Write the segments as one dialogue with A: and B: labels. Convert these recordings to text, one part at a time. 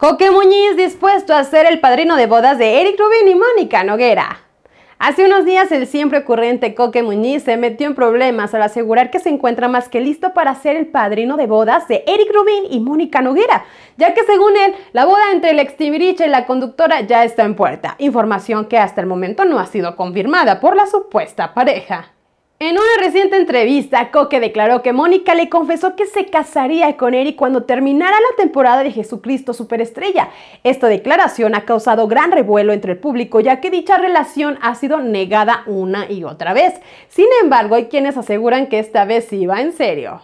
A: Coque Muñiz dispuesto a ser el padrino de bodas de Eric Rubin y Mónica Noguera. Hace unos días el siempre ocurrente Coque Muñiz se metió en problemas al asegurar que se encuentra más que listo para ser el padrino de bodas de Eric Rubin y Mónica Noguera, ya que según él, la boda entre el ex y la conductora ya está en puerta, información que hasta el momento no ha sido confirmada por la supuesta pareja. En una reciente entrevista, Coque declaró que Mónica le confesó que se casaría con Eric cuando terminara la temporada de Jesucristo Superestrella. Esta declaración ha causado gran revuelo entre el público, ya que dicha relación ha sido negada una y otra vez. Sin embargo, hay quienes aseguran que esta vez sí va en serio.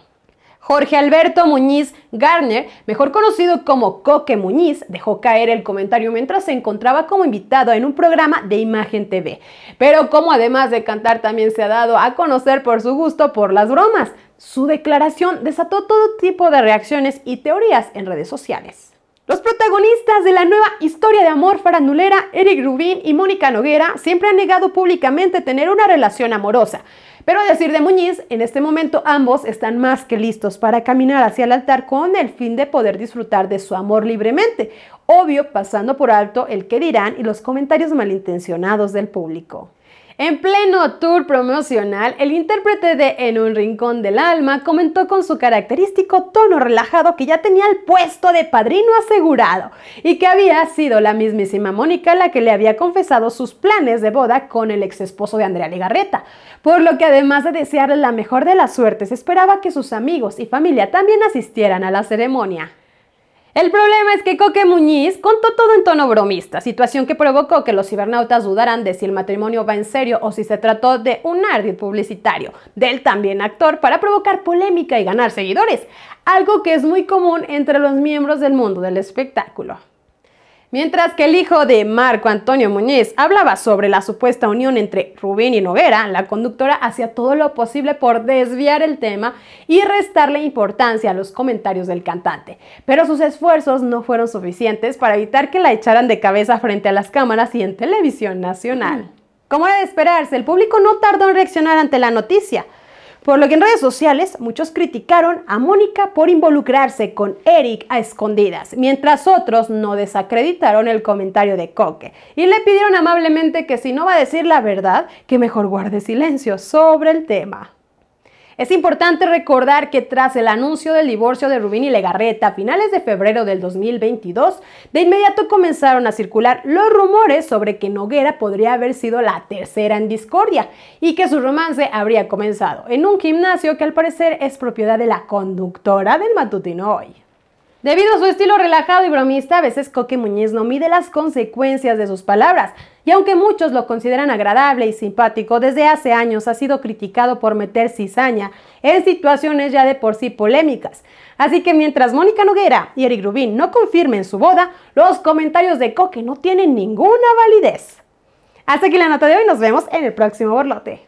A: Jorge Alberto Muñiz Garner, mejor conocido como Coque Muñiz, dejó caer el comentario mientras se encontraba como invitado en un programa de Imagen TV. Pero como además de cantar también se ha dado a conocer por su gusto por las bromas, su declaración desató todo tipo de reacciones y teorías en redes sociales. Los protagonistas de la nueva historia de amor farandulera, Eric Rubín y Mónica Noguera, siempre han negado públicamente tener una relación amorosa. Pero a decir de Muñiz, en este momento ambos están más que listos para caminar hacia el altar con el fin de poder disfrutar de su amor libremente, obvio pasando por alto el que dirán y los comentarios malintencionados del público. En pleno tour promocional, el intérprete de En un rincón del alma comentó con su característico tono relajado que ya tenía el puesto de padrino asegurado y que había sido la mismísima Mónica la que le había confesado sus planes de boda con el ex esposo de Andrea Legarreta, por lo que además de desearle la mejor de las suertes, esperaba que sus amigos y familia también asistieran a la ceremonia. El problema es que Coque Muñiz contó todo en tono bromista, situación que provocó que los cibernautas dudaran de si el matrimonio va en serio o si se trató de un ardid publicitario, del también actor, para provocar polémica y ganar seguidores, algo que es muy común entre los miembros del mundo del espectáculo. Mientras que el hijo de Marco Antonio Muñiz, hablaba sobre la supuesta unión entre Rubén y Noguera, la conductora hacía todo lo posible por desviar el tema y restarle importancia a los comentarios del cantante, pero sus esfuerzos no fueron suficientes para evitar que la echaran de cabeza frente a las cámaras y en televisión nacional. Mm. Como era de esperarse, el público no tardó en reaccionar ante la noticia. Por lo que en redes sociales muchos criticaron a Mónica por involucrarse con Eric a escondidas, mientras otros no desacreditaron el comentario de Coque y le pidieron amablemente que si no va a decir la verdad, que mejor guarde silencio sobre el tema. Es importante recordar que tras el anuncio del divorcio de Rubín y Legarreta a finales de febrero del 2022, de inmediato comenzaron a circular los rumores sobre que Noguera podría haber sido la tercera en discordia y que su romance habría comenzado en un gimnasio que al parecer es propiedad de la conductora del matutino hoy. Debido a su estilo relajado y bromista, a veces Coque Muñiz no mide las consecuencias de sus palabras y aunque muchos lo consideran agradable y simpático, desde hace años ha sido criticado por meter cizaña en situaciones ya de por sí polémicas. Así que mientras Mónica Noguera y Eric Rubín no confirmen su boda, los comentarios de Coque no tienen ninguna validez. Hasta aquí la nota de hoy, nos vemos en el próximo borlote.